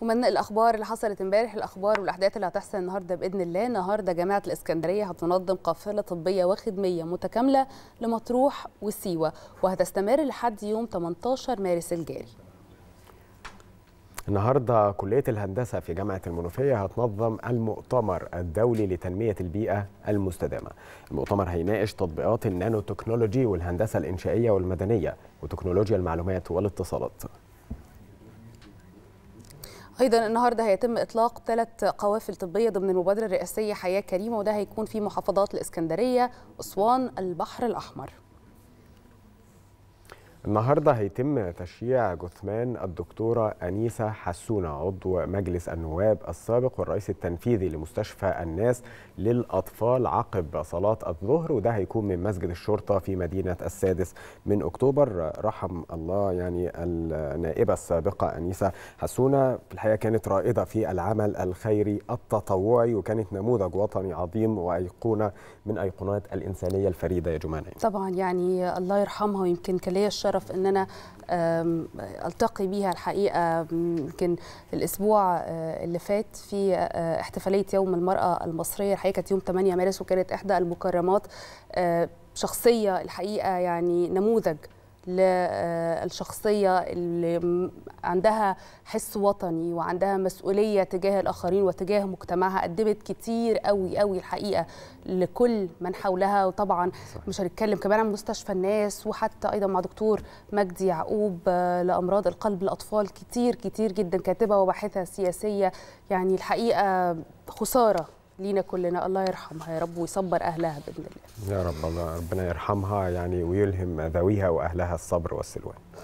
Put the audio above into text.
ومن الاخبار اللي حصلت امبارح الاخبار والاحداث اللي هتحصل النهارده باذن الله النهارده جامعه الاسكندريه هتنظم قافله طبيه وخدميه متكامله لمطروح وسيوه وهتستمر لحد يوم 18 مارس الجاري النهارده كلية الهندسة في جامعة المنوفية هتنظم المؤتمر الدولي لتنمية البيئة المستدامة. المؤتمر هيناقش تطبيقات النانو تكنولوجي والهندسة الإنشائية والمدنية وتكنولوجيا المعلومات والاتصالات. ايضا النهارده هيتم اطلاق ثلاث قوافل طبيه ضمن المبادره الرئاسيه حياه كريمه وده هيكون في محافظات الاسكندريه اسوان البحر الاحمر النهارده هيتم تشييع جثمان الدكتوره انيسه حسونه عضو مجلس النواب السابق والرئيس التنفيذي لمستشفى الناس للاطفال عقب صلاه الظهر وده هيكون من مسجد الشرطه في مدينه السادس من اكتوبر رحم الله يعني النائبه السابقه انيسه حسونه في الحقيقه كانت رائده في العمل الخيري التطوعي وكانت نموذج وطني عظيم وايقونه من ايقونات الانسانيه الفريده يا جمانه طبعا يعني الله يرحمها ويمكن كان ليا الشرف اعرف ان انا التقي بيها الحقيقه يمكن الاسبوع آه، اللي فات في آه، احتفاليه يوم المراه المصريه الحقيقه كانت يوم 8 مارس وكانت احدى المكرمات آه، شخصيه الحقيقه يعني نموذج للشخصية آه، اللي عندها حس وطني وعندها مسؤولية تجاه الآخرين وتجاه مجتمعها قدمت كتير قوي قوي الحقيقة لكل من حولها وطبعا صح. مش هنتكلم كمان عن مستشفى الناس وحتى أيضا مع دكتور مجدي يعقوب آه، لأمراض القلب الأطفال كتير كتير جدا كاتبة وباحثة سياسية يعني الحقيقة خسارة لينا كلنا الله يرحمها يا رب ويصبر اهلها باذن الله يا رب الله ربنا يرحمها يعني ويلهم ذويها واهلها الصبر والسلوان